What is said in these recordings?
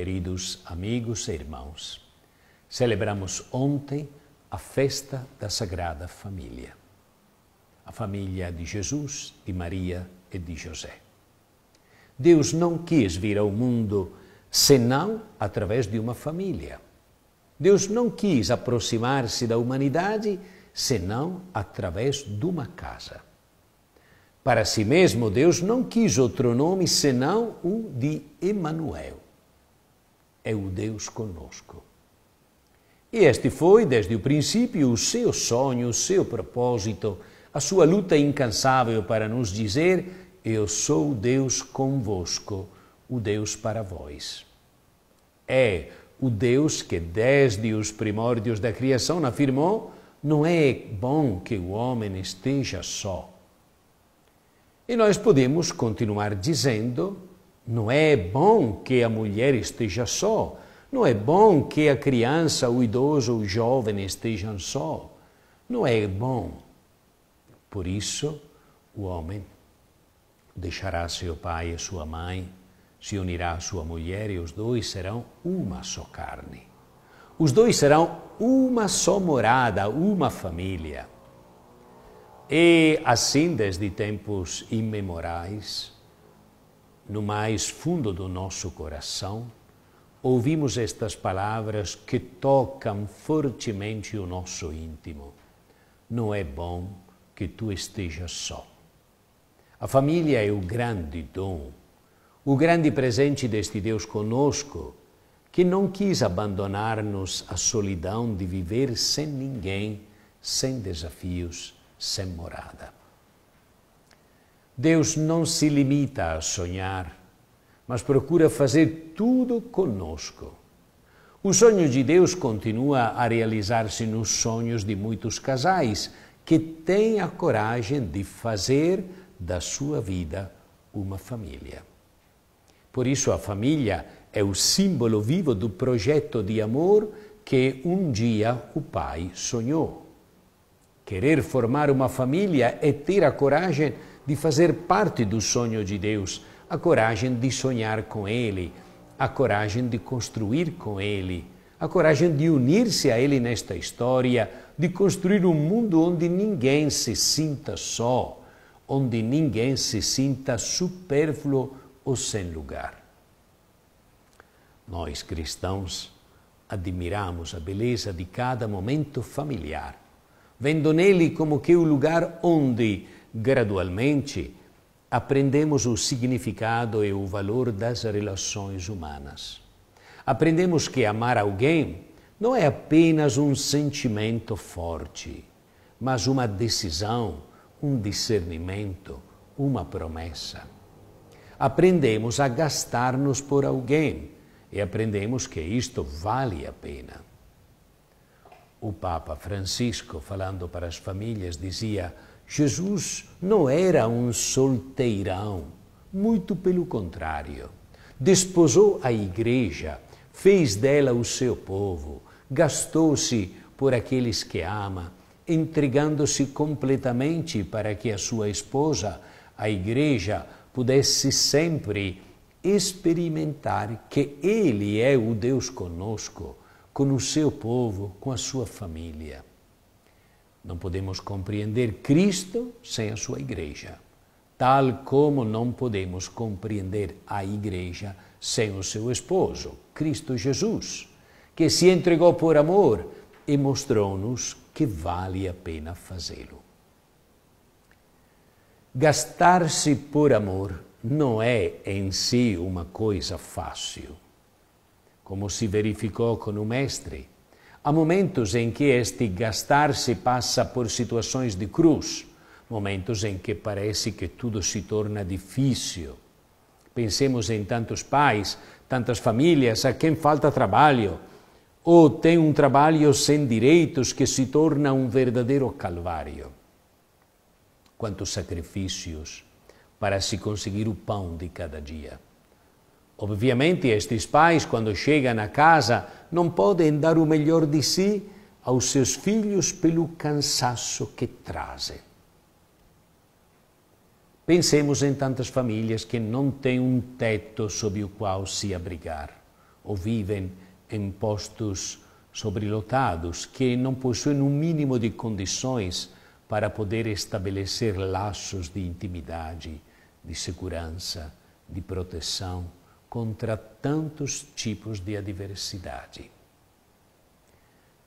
Queridos amigos e irmãos, celebramos ontem a festa da Sagrada Família, a família de Jesus, de Maria e de José. Deus não quis vir ao mundo senão através de uma família. Deus não quis aproximar-se da humanidade senão através de uma casa. Para si mesmo, Deus não quis outro nome senão o de Emanuel, é o Deus conosco. Este foi, desde o princípio, o seu sonho, o seu propósito, a sua luta incansável para nos dizer: Eu sou Deus convosco, o Deus para vós. É o Deus que, desde os primórdios da criação, afirmou: Não é bom que o homem esteja só. E nós podemos continuar dizendo não é bom que a mulher esteja só. Não é bom que a criança, o idoso, o jovem estejam só. Não é bom. Por isso, o homem deixará seu pai e sua mãe, se unirá à sua mulher e os dois serão uma só carne. Os dois serão uma só morada, uma família. E assim, desde tempos imemorais, no mais fundo do nosso coração, ouvimos estas palavras que tocam fortemente o nosso íntimo. Não é bom que tu estejas só. A família é o grande dom, o grande presente deste Deus conosco, que não quis abandonar-nos à solidão de viver sem ninguém, sem desafios, sem morada. Deus não se limita a sonhar, mas procura fazer tudo conosco. O sonho de Deus continua a realizar-se nos sonhos de muitos casais que têm a coragem de fazer da sua vida uma família. Por isso, a família é o símbolo vivo do projeto de amor que um dia o pai sonhou. Querer formar uma família é ter a coragem de de fazer parte do sonho de Deus, a coragem de sonhar com Ele, a coragem de construir com Ele, a coragem de unir-se a Ele nesta história, de construir um mundo onde ninguém se sinta só, onde ninguém se sinta supérfluo ou sem lugar. Nós cristãos admiramos a beleza de cada momento familiar, vendo nele como que o lugar onde gradualmente, aprendemos o significado e o valor das relações humanas. Aprendemos que amar alguém não é apenas um sentimento forte, mas uma decisão, um discernimento, uma promessa. Aprendemos a gastar-nos por alguém e aprendemos que isto vale a pena. O Papa Francisco, falando para as famílias, dizia: Jesus não era um solteirão, muito pelo contrário. Desposou a igreja, fez dela o seu povo, gastou-se por aqueles que ama, entregando-se completamente para que a sua esposa, a igreja, pudesse sempre experimentar que Ele é o Deus conosco, com o seu povo, com a sua família. Não podemos compreender Cristo sem a sua igreja, tal como não podemos compreender a igreja sem o seu esposo, Cristo Jesus, que se entregou por amor e mostrou-nos que vale a pena fazê-lo. Gastar-se por amor não é em si uma coisa fácil, como se verificou com o Mestre Há momentos em que este gastar se passa por situações de cruz, momentos em que parece que tudo se torna difícil. Pensemos em tantos pais, tantas famílias a quem falta trabalho, ou tem um trabalho sem direitos que se torna um verdadeiro calvário. Quantos sacrifícios para se conseguir o pão de cada dia! Obviamente, estes pais, quando chegam a casa, não podem dar o melhor de si aos seus filhos pelo cansaço que trazem. Pensemos em tantas famílias que não têm um teto sob o qual se abrigar, ou vivem em postos sobrelotados que não possuem um mínimo de condições para poder estabelecer laços de intimidade, de segurança, de proteção contra tantos tipos de adversidade.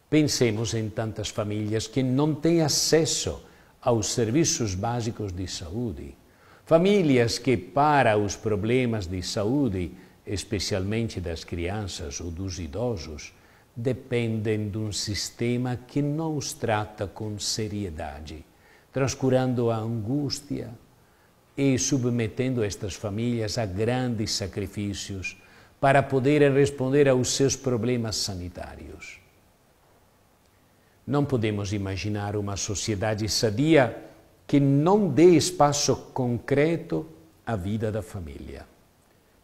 Pensemos em tantas famílias que não têm acesso aos serviços básicos de saúde, famílias que, para os problemas de saúde, especialmente das crianças ou dos idosos, dependem de um sistema que não os trata com seriedade, transcurando a angústia, e submetendo estas famílias a grandes sacrifícios para poderem responder aos seus problemas sanitários. Não podemos imaginar uma sociedade sadia que não dê espaço concreto à vida da família.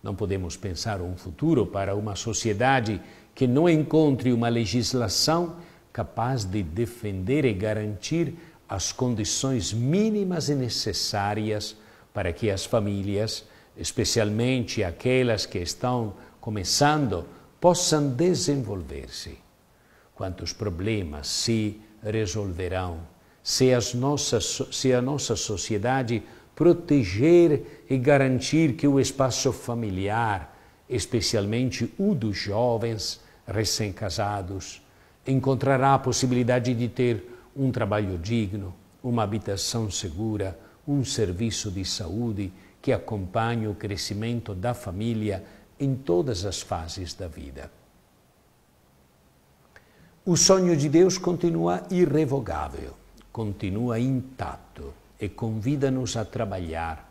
Não podemos pensar um futuro para uma sociedade que não encontre uma legislação capaz de defender e garantir as condições mínimas e necessárias para que as famílias, especialmente aquelas que estão começando, possam desenvolver-se. Quantos problemas se resolverão se, as nossas, se a nossa sociedade proteger e garantir que o espaço familiar, especialmente o dos jovens recém-casados, encontrará a possibilidade de ter um trabalho digno, uma habitação segura, um serviço de saúde que acompanhe o crescimento da família em todas as fases da vida. O sonho de Deus continua irrevogável, continua intacto e convida-nos a trabalhar,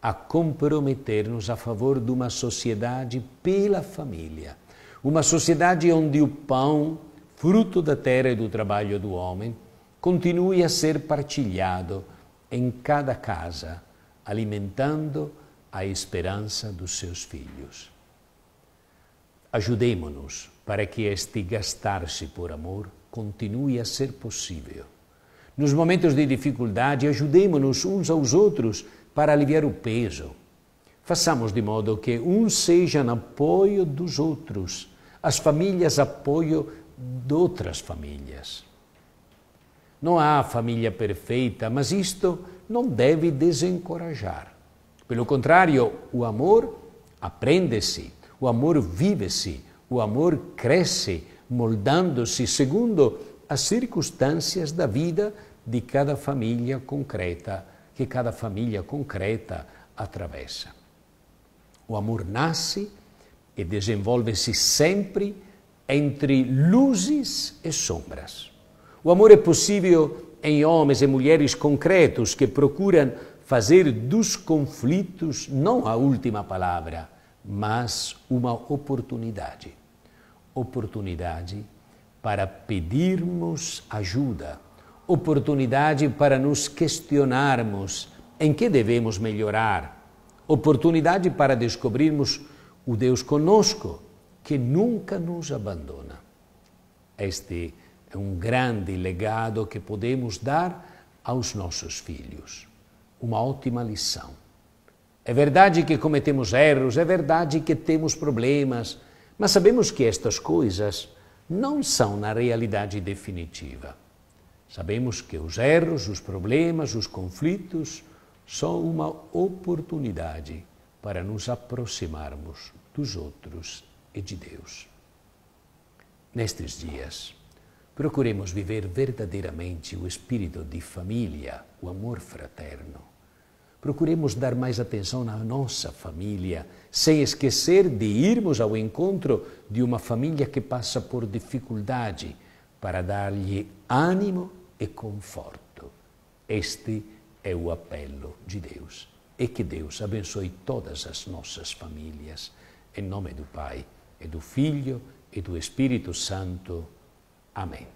a comprometer-nos a favor de uma sociedade pela família, uma sociedade onde o pão, fruto da terra e do trabalho do homem, continue a ser partilhado em cada casa, alimentando a esperança dos seus filhos. Ajudemo-nos para que este gastar-se por amor continue a ser possível. Nos momentos de dificuldade, ajudemo-nos uns aos outros para aliviar o peso. Façamos de modo que um seja no apoio dos outros, as famílias apoio de outras famílias. Não há família perfeita, mas isto não deve desencorajar. Pelo contrário, o amor aprende-se, o amor vive-se, o amor cresce, moldando-se segundo as circunstâncias da vida de cada família concreta, que cada família concreta atravessa. O amor nasce e desenvolve-se sempre entre luzes e sombras. O amor é possível em homens e mulheres concretos que procuram fazer dos conflitos não a última palavra, mas uma oportunidade. Oportunidade para pedirmos ajuda, oportunidade para nos questionarmos em que devemos melhorar, oportunidade para descobrirmos o Deus conosco que nunca nos abandona. Este é um grande legado que podemos dar aos nossos filhos. Uma ótima lição. É verdade que cometemos erros, é verdade que temos problemas, mas sabemos que estas coisas não são na realidade definitiva. Sabemos que os erros, os problemas, os conflitos são uma oportunidade para nos aproximarmos dos outros e de Deus. Nestes dias, Procuremos viver verdadeiramente o espírito de família, o amor fraterno. Procuremos dar mais atenção à nossa família, sem esquecer de irmos ao encontro de uma família que passa por dificuldade, para dar-lhe ânimo e conforto. Este é o apelo de Deus. E que Deus abençoe todas as nossas famílias. Em nome do Pai, e do Filho e do Espírito Santo. Amén.